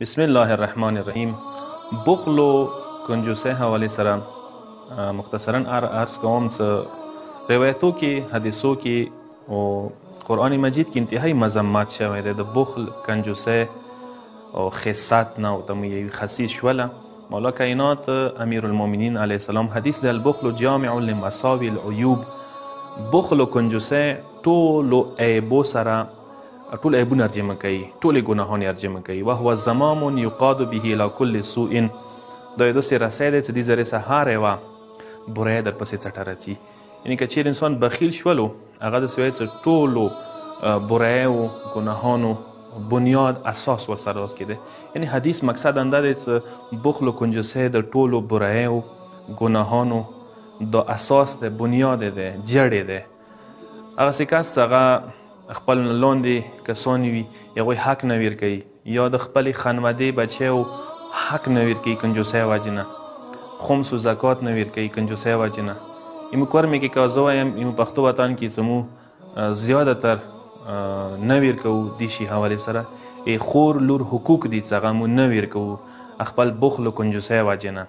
بسم الله الرحمن الرحیم بخل و کنجوسه حواله سره مختصرا عرض کوم چې روایتو کې حدیثو کې او قران مجید کې انتهایی مذمت شوی دی د بخل کنجوسه او خصت نه او تم یوه خصیص شوله مولا کائنات امیر المؤمنین علیه السلام حدیث د البخل جامع لمساوی العیوب بخل و کنجوسه ټول عیبو سره ټول عیبونه ارجمه کوي ټول ګناهونه ارجمه کوي وهو زمام یقاد به الى كل سوء دا یو څه رسای دی چې دې زره سهاره وا برای در پسې چټه راځي یعنی که چیر انسان بخیل شولو هغه د سوي ټولو برای او ګناهانو بنیاد اساس وسره اوس کېده یعنی حدیث مقصد انده دی چې بخل او کنجسه د ټولو برای او ګناهانو د اساس د بنیاد ده جړې ده هغه څه کس هغه خپل لوندې کسان وي هغه حق نه ور کوي یا د خپل خانواده بچو حق نه ور کوي کنجوسه واجنه خمس او زکات نه ور کوي کنجوسه واجنه ایم کور مې کې کازو ایم ایم پښتو وطن کې زمو زیاده تر نه ور کوو د شي حواله سره ای خور لور حقوق دي څنګه مو نه ور کوو خپل بخل کنجوسه واجنه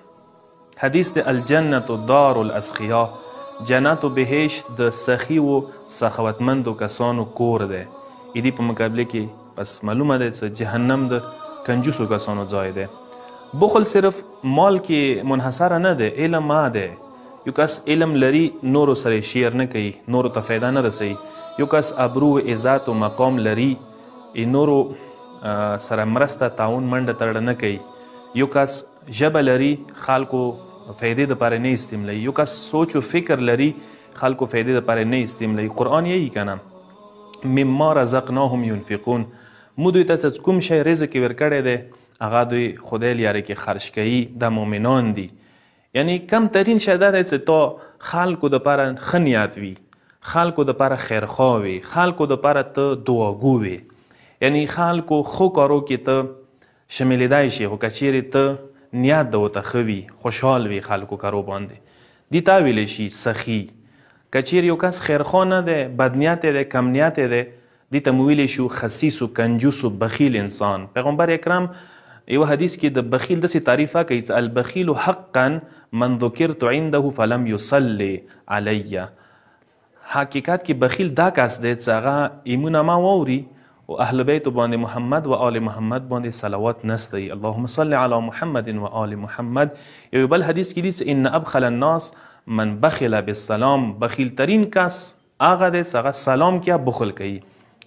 حدیث الجنه دار الاسخیاء جنت و بهشت د سخی و سخاوتمندو کسانو کور دی ایدی په مقابله کې پس معلومه ده چې جهنم د کنجوسو کسانو ځای دی بخل صرف مال کې منحصر نه دی علم ما دی یو کس علم لري نور سره شیر نه کوي نور ته فایده نه رسي یو کس ابرو و عزت او مقام لري ای نور سره مرسته تعاون منډه تړ نه کوي یو کس جبل لري خالکو فائدې د پاره نه استعمالي یو کس سوچ او فکر لري خلکو فائدې د پاره نه استعمالي قران یې کنه مما رزقناهم ينفقون مو دوی ته کوم شی رزق ورکړی دی هغه دوی خدای لاره کې خرج کړي د مؤمنان دي یعنی کم ترین شدت چې تا خلکو د پاره خنیات وي خلکو د پاره خیرخوا وي خلکو د پاره ته دعاګو وي یعنی خلکو خو کارو کې ته شامل دی شي او کچېری ته نیت د وته خوي خوشحال وي خلکو کارو باندې دي تا ویل شي سخی کچیر یو کس خیرخونه ده بدنیت ده کم نیت ده دي ته مویل شو خسیس او کنجوس او بخیل انسان پیغمبر اکرام یو حدیث کې د بخیل دسې تعریفه کوي چې البخیل حقا من ذکرت عنده فلم يصلي علي حقیقت کې بخیل دا کس دی چې هغه ایمونه ما ووري و اهل بیت بان محمد و آل محمد بان صلوات نستایی اللهم صل علی محمد و آل محمد یا بل حدیث ان ابخل الناس من بخل بالسلام بخیل ترین کس آغا دے سلام کیا بخل کئی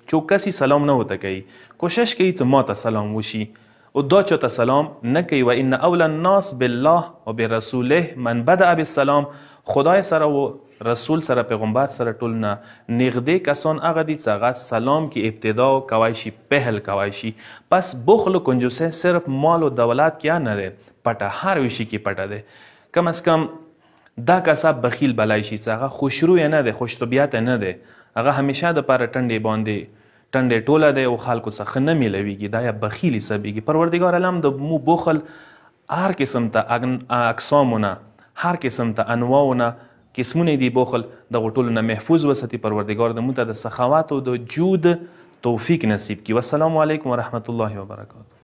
چو کسی سلام نہ ہوتا کئی کوشش کئی سلام وشی او دا چاته سلام نکوي و ان اول الناس بالله و برسوله من بدا بالسلام خدای سره و رسول سره پیغمبر سره ټول نه نږدې کسان هغه دي چې هغه سلام کې ابتدا کوي شي پهل کوي شي پس بخل او کنجوسه صرف مال او دولت کې نه ده پټه هر وشي کې پټه ده کم از کم دا کسا بخیل بلای شي چې هغه خوشرو نه ده خوش طبیعت نه ده هغه همیشه د پاره ټنډې باندې ټنډې ټوله دی او خلکو څخه نه میلويږي دا یا بخیلی سبیږي پروردګار علم د مو بوخل هر قسم ته اقسامونه هر قسم ته انواونه قسمونه دی بوخل د غټول نه محفوظ وساتي پروردګار د مو ته د سخاوت او د جود توفیق نصیب کی والسلام علیکم ورحمت الله وبرکاته